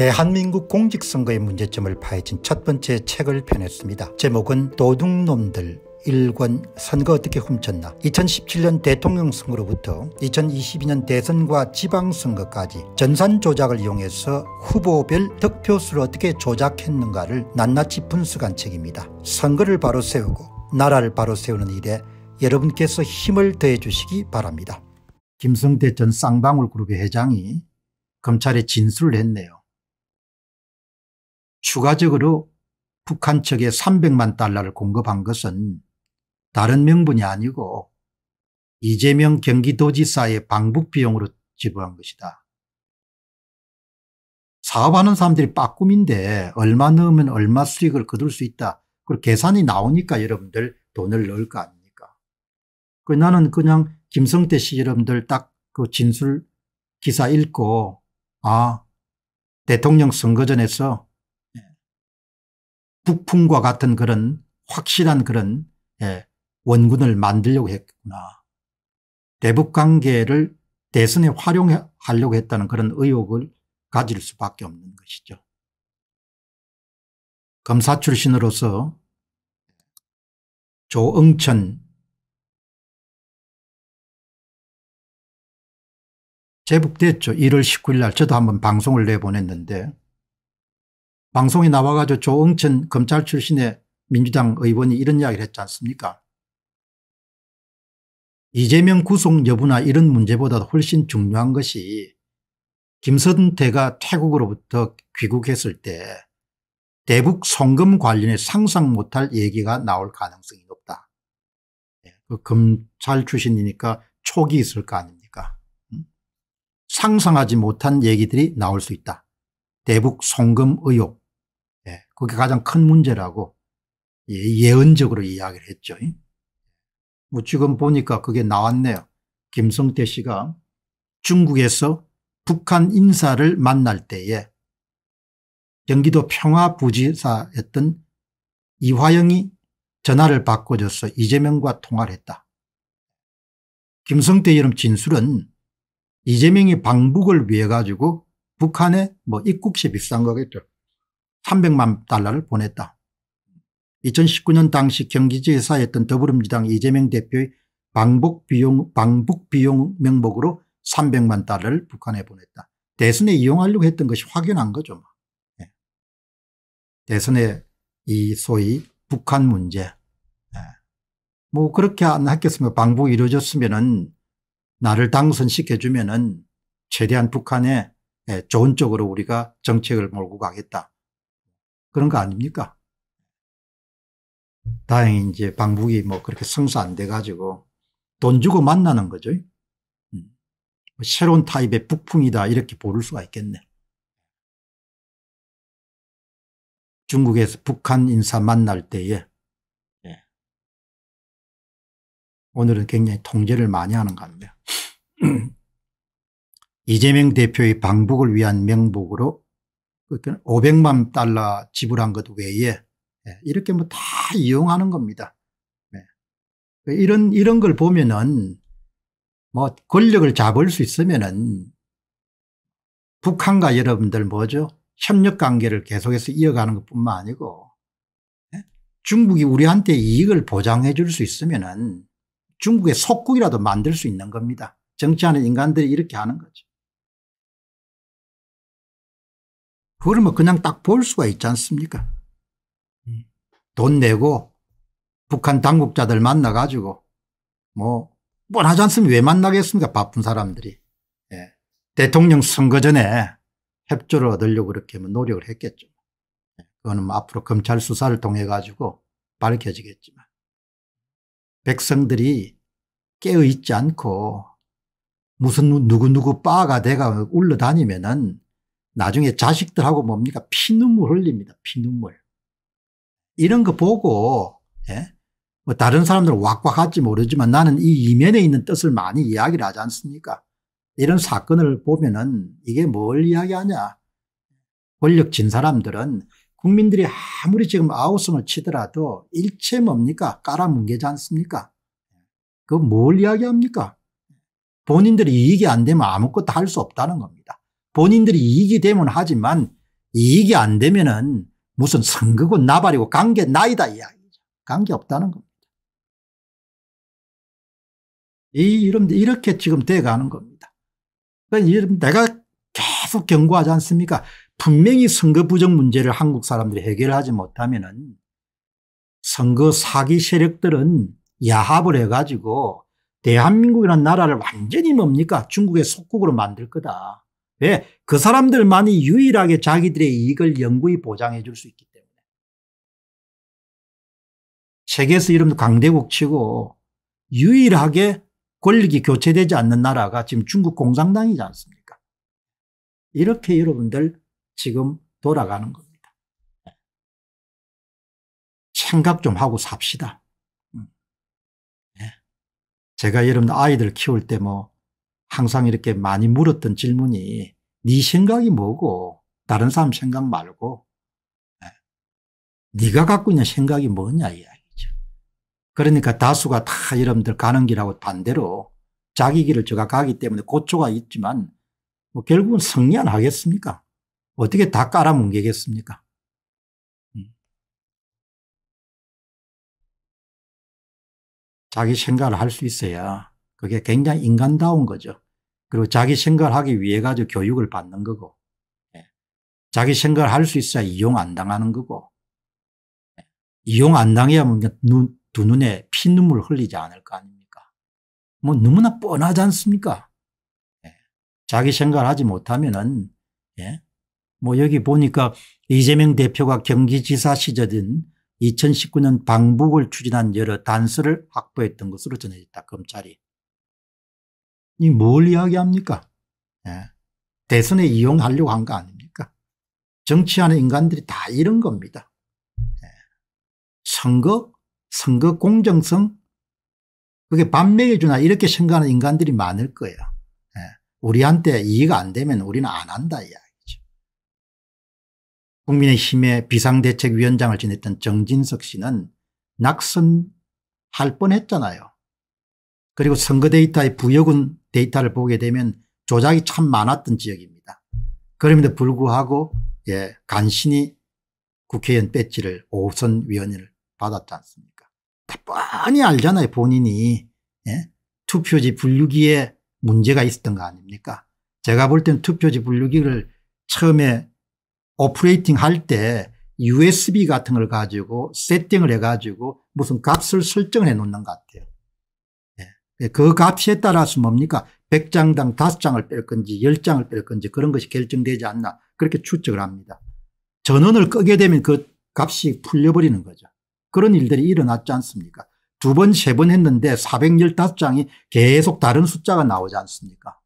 대한민국 공직선거의 문제점을 파헤친 첫 번째 책을 펴냈습니다. 제목은 도둑놈들 일권 선거 어떻게 훔쳤나 2017년 대통령 선거로부터 2022년 대선과 지방선거까지 전산 조작을 이용해서 후보별 득표수를 어떻게 조작했는가를 낱낱이 분수간 책입니다. 선거를 바로 세우고 나라를 바로 세우는 일에 여러분께서 힘을 더해 주시기 바랍니다. 김성태 전 쌍방울 그룹의 회장이 검찰에 진술을 했네요. 추가적으로 북한 측에 300만 달러를 공급한 것은 다른 명분이 아니고 이재명 경기도지사의 방북비용으로 지불한 것이다. 사업하는 사람들이 빠꿈인데 얼마 넣으면 얼마 수익을 거둘 수 있다. 그 계산이 나오니까 여러분들 돈을 넣을 거 아닙니까. 그 나는 그냥 김성태 씨 여러분들 딱 그 진술 기사 읽고 아 대통령 선거전에서 북풍과 같은 그런 확실한 그런 예, 원군을 만들려고 했구나. 대북 관계를 대선에 활용하려고 했다는 그런 의혹을 가질 수밖에 없는 것이죠. 검사 출신으로서 조응천 제북됐죠. 1월 19일 날 저도 한번 방송을 내보냈는데 방송에 나와가지고 조응천 검찰 출신의 민주당 의원이 이런 이야기를 했지 않습니까 이재명 구속 여부나 이런 문제보다 훨씬 중요한 것이 김선태가 태국으로부터 귀국했을 때 대북 송금 관련해 상상 못할 얘기가 나올 가능성이 높다. 예, 그 검찰 출신이니까 촉이 있을 거 아닙니까 음? 상상하지 못한 얘기들이 나올 수 있다. 대북 송금 의혹 그게 가장 큰 문제라고 예, 예언적으로 이야기를 했죠. 뭐 지금 보니까 그게 나왔네요. 김성태 씨가 중국에서 북한 인사를 만날 때에 경기도 평화부지사였던 이화영이 전화를 바꿔줘서 이재명과 통화를 했다. 김성태 이름 진술은 이재명이 방북을 위해 가지고 북한에 뭐 입국시 비싼 거겠죠. 300만 달러를 보냈다. 2019년 당시 경기지사였던 더불어민주당 이재명 대표의 방북 비용, 방북 비용 명목으로 300만 달러를 북한에 보냈다. 대선에 이용하려고 했던 것이 확연한 거죠. 뭐. 예. 대선에 이 소위 북한 문제. 예. 뭐 그렇게 안 했겠습니까? 방북이 이루어졌으면은 나를 당선시켜주면은 최대한 북한에 예, 좋은 쪽으로 우리가 정책을 몰고 가겠다. 그런 거 아닙니까? 다행히 이제 방북이 뭐 그렇게 성사 안 돼가지고 돈 주고 만나는 거죠. 음. 뭐 새로운 타입의 북풍이다 이렇게 부를 수가 있겠네. 중국에서 북한 인사 만날 때에 네. 오늘은 굉장히 통제를 많이 하는 것 같네요. 이재명 대표의 방북을 위한 명복으로 500만 달러 지불한 것 외에 예, 이렇게 뭐 다 이용하는 겁니다. 예. 그 이런 이런 걸 보면은 뭐 권력을 잡을 수 있으면은 북한과 여러분들 뭐죠 협력 관계를 계속해서 이어가는 것뿐만 아니고 예, 중국이 우리한테 이익을 보장해 줄 수 있으면은 중국의 속국이라도 만들 수 있는 겁니다. 정치하는 인간들이 이렇게 하는 거죠. 그걸 뭐 그냥 딱 볼 수가 있지 않습니까? 돈 내고 북한 당국자들 만나 가지고 뭐 뻔하지 않습니까? 왜 만나겠습니까? 바쁜 사람들이. 예. 대통령 선거 전에 협조를 얻으려고 그렇게 뭐 노력을 했겠죠. 예. 그거는 뭐 앞으로 검찰 수사를 통해 가지고 밝혀지겠지만 백성들이 깨어 있지 않고 무슨 누구누구 바가 돼가 울러다니면은 나중에 자식들하고 뭡니까 피눈물 흘립니다. 피눈물. 이런 거 보고 예? 뭐 다른 사람들은 왁왁할지 모르지만 나는 이 이면에 있는 뜻을 많이 이야기를 하지 않습니까 이런 사건을 보면은 이게 뭘 이야기하냐 권력 진 사람들은 국민들이 아무리 지금 아우성을 치더라도 일체 뭡니까 깔아뭉개지 않습니까 그 뭘 이야기합니까 본인들이 이익이 안 되면 아무것도 할 수 없다는 겁니다 본인들이 이익이 되면 하지만 이익이 안 되면은 무슨 선거고 나발이고 관계 나이다 이야기죠. 관계 없다는 겁니다. 이 이름 이렇게 지금 돼가는 겁니다. 그러니까 내가 계속 경고하지 않습니까? 분명히 선거 부정 문제를 한국 사람들이 해결하지 못하면은 선거 사기 세력들은 야합을 해가지고 대한민국이라는 나라를 완전히 뭡니까 중국의 속국으로 만들 거다. 왜? 예, 그 사람들만이 유일하게 자기들의 이익을 영구히 보장해 줄 수 있기 때문에. 세계에서 이름 도 강대국 치고 유일하게 권력이 교체되지 않는 나라가 지금 중국 공산당이지 않습니까? 이렇게 여러분들 지금 돌아가는 겁니다. 생각 좀 하고 삽시다. 음. 예. 제가 여러분 아이들 키울 때뭐 항상 이렇게 많이 물었던 질문이 네 생각이 뭐고 다른 사람 생각 말고 예, 네가 갖고 있는 생각이 뭐냐 이야기죠. 그러니까 다수가 다 여러분들 가는 길하고 반대로 자기 길을 저가 가기 때문에 고초가 있지만 뭐 결국은 승리 안 하겠습니까? 어떻게 다 깔아뭉개겠습니까? 음. 자기 생각을 할 수 있어야 그게 굉장히 인간다운 거죠. 그리고 자기 생각을 하기 위해 가지고 교육을 받는 거고, 예, 자기 생각을 할 수 있어야 이용 안 당하는 거고, 예, 이용 안당해야 눈, 두 눈에 피눈물 흘리지 않을 거 아닙니까? 뭐 너무나 뻔하지 않습니까? 예, 자기 생각을 하지 못하면은, 뭐 여기 보니까 이재명 대표가 경기지사 시절인 2019년 방북을 추진한 여러 단서를 확보했던 것으로 전해졌다, 검찰이. 이뭘 이야기합니까? 예. 대선에 이용하려고 한 거 아닙니까? 정치하는 인간들이 다 이런 겁니다. 예. 선거, 선거 공정성, 그게 반맥이주나 이렇게 생각하는 인간들이 많을 거예요. 예. 우리한테 이해가 안 되면 우리는 안 한다 이야기죠. 국민의힘의 비상대책위원장을 지냈던 정진석 씨는 낙선할 뻔했잖아요. 그리고 선거 데이터의 부역은 데이터를 보게 되면 조작이 참 많았던 지역입니다. 그럼에도 불구하고 예, 간신히 국회의원 배지를 5선 위원을 받았지 않습니까? 다 뻔히 알잖아요. 본인이 예? 투표지 분류기에 문제가 있었던 거 아닙니까? 제가 볼 때는 투표지 분류기를 처음에 오퍼레이팅 할 때 USB 같은 걸 가지고 세팅을 해가지고 무슨 값을 설정해 놓는 것 같아요. 예, 그 값에 따라서 뭡니까 1 0 0장당5 장을뺄 건지 1 0장을뺄 건지 그런 것이 결정되지 않나 그렇게 추측을 합니다. 전원을 끄게 되면 그 값이 풀려버리는 거죠. 그런 일들이 일어났지 않습니까 두 번, 세 번 했는데 415장이 계속 다른 숫자가 나오지 않습니까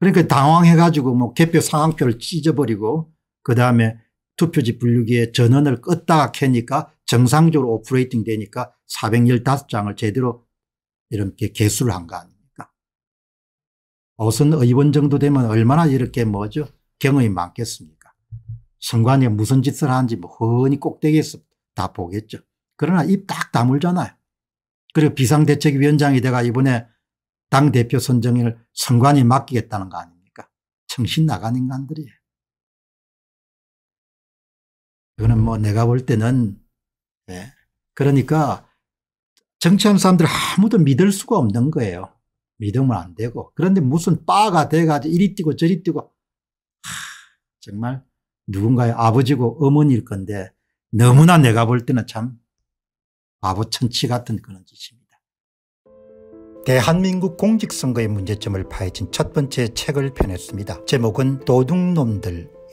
그러니까 당황해가지고 뭐 개표 상황표를 찢어버리고 그다음에 투표지 분류기에 전원을 껐다가 켜니까 정상적으로 오퍼레이팅 되니까 415장을 제대로 이렇게 개수를 한 거 아닙니까? 오선 의원 정도 되면 얼마나 이렇게 뭐죠? 경험이 많겠습니까? 선관위가 무슨 짓을 하는지 뭐 훤히 꼭대기에서 다 보겠죠. 그러나 입 딱 다물잖아요. 그리고 비상대책위원장이 내가 이번에 당대표 선정을 선관위 맡기겠다는 거 아닙니까? 정신 나간 인간들이에요. 이거는 뭐 내가 볼 때는 네. 그러니까 정치하는 사람들 아무도 믿을 수가 없는 거예요. 믿으면 안 되고. 그런데 무슨 바가 돼가지고 이리 뛰고 저리 뛰고. 하, 정말 누군가의 아버지고 어머니일 건데 너무나 내가 볼 때는 참 바보 천치 같은 그런 짓입니다. 대한민국 공직선거의 문제점을 파헤친 첫 번째 책을 펴냈습니다. 제목은 도둑놈들